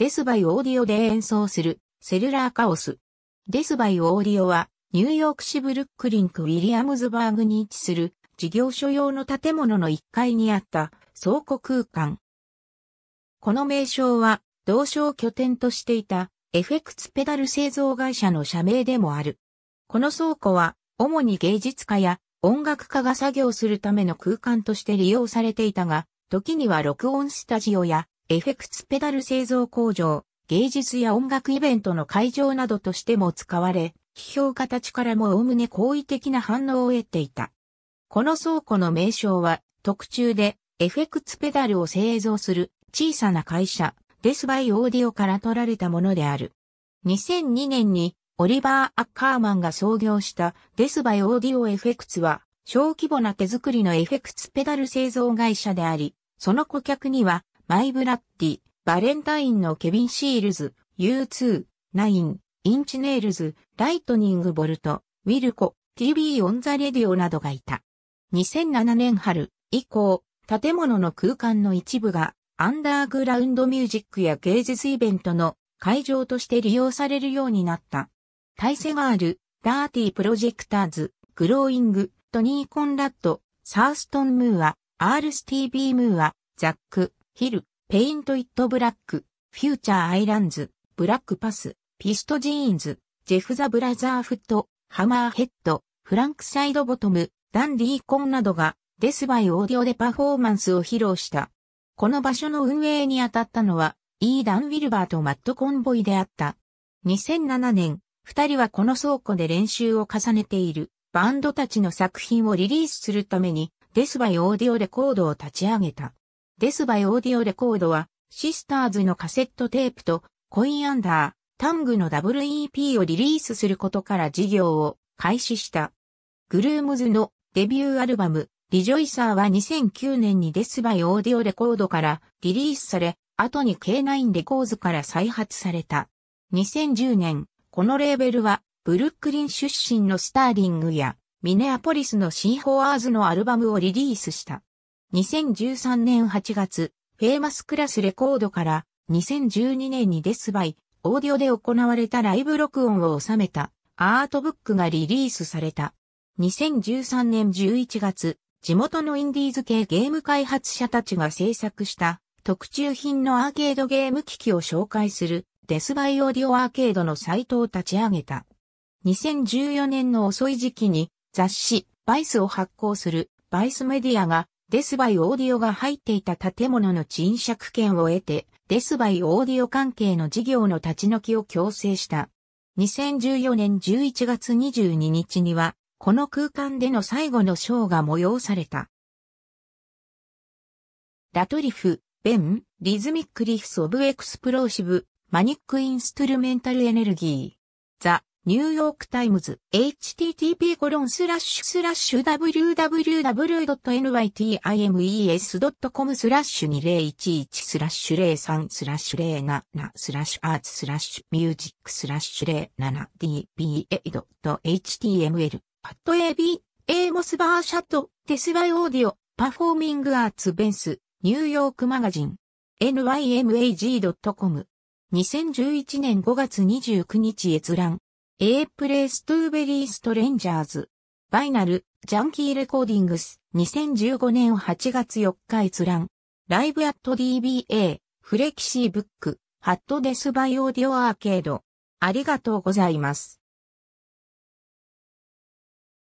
デスバイオーディオで演奏するセルラーカオス。デスバイオーディオはニューヨーク市ブルックリンクウィリアムズバーグに位置する事業所用の建物の1階にあった倉庫空間。この名称は同省拠点としていたエフェクツペダル製造会社の社名でもある。この倉庫は主に芸術家や音楽家が作業するための空間として利用されていたが、時には録音スタジオやエフェクツペダル製造工場、芸術や音楽イベントの会場などとしても使われ、批評家たちからも概ね好意的な反応を得ていた。この倉庫の名称は、特注でエフェクツペダルを製造する小さな会社、デスバイオーディオから取られたものである。2002年にオリバー・アッカーマンが創業したデスバイオーディオエフェクツは、小規模な手作りのエフェクツペダル製造会社であり、その顧客にはマイブラッディ、バレンタインのケビン・シールズ、U2、ナイン、インチネイルズ、ライトニング・ボルト、ウィルコ、TV オンザレディオなどがいた。2007年春以降、建物の空間の一部がアンダーグラウンドミュージックや芸術イベントの会場として利用されるようになった。タイセガール、ダーティープロジェクターズ、グローイング、トニー・コンラッド、サーストン・ムーア、アールスティービー・ムーア、ザック、ヒル、ペイントイットブラック、フューチャーアイランズ、ブラックパス、ピストジーンズ、ジェフザブラザーフット、ハマーヘッド、フランクサイドボトム、ダンディーコンなどがデスバイオーディオでパフォーマンスを披露した。この場所の運営に当たったのは、イーダン・ウィルバーとマット・コンボイであった。2007年、二人はこの倉庫で練習を重ねているバンドたちの作品をリリースするためにデスバイオーディオレコードを立ち上げた。デスバイオーディオレコードは、シスターズのカセットテープと、コインアンダー、タングの WEP をリリースすることから事業を開始した。グルームズのデビューアルバム、リジョイサーは2009年にデスバイオーディオレコードからリリースされ、後に K9 レコーズから再発された。2010年、このレーベルは、ブルックリン出身のスターリングや、ミネアポリスのシーホワーズのアルバムをリリースした。2013年8月、フェイマスクラスレコードから2012年にデスバイ、オーディオで行われたライブ録音を収めたアートブックがリリースされた。2013年11月、地元のインディーズ系ゲーム開発者たちが制作した特注品のアーケードゲーム機器を紹介するデスバイオーディオアーケードのサイトを立ち上げた。2014年の遅い時期に雑誌バイスを発行するバイスメディアがデスバイオーディオが入っていた建物の賃借権を得て、デスバイオーディオ関係の事業の立ち退きを強制した。2014年11月22日には、この空間での最後のショーが催された。ラトリフ、ベン、リズミックリフスオブエクスプローシブ、マニックインストゥルメンタルエネルギー。ザ・ニューヨークタイムズ、http://www.nytimes.com スラッシュ2011スラッシュ03スラッシュ07スラッシュアーツスラッシュミュージックスラッシュ 07dba.html パット ab, a モスバーシャット、テスバイオーディオ、パフォーミングアーツベンス、ニューヨークマガジン、nymag.com 2011年5月29日閲覧 A Place to b e r y Strangers。バイナル、ジャンキーレコーディングス、2015年8月4日閲覧。ライブアット DBA、フレキシーブック、ハットデスバイオーディオアーケード。ありがとうございます。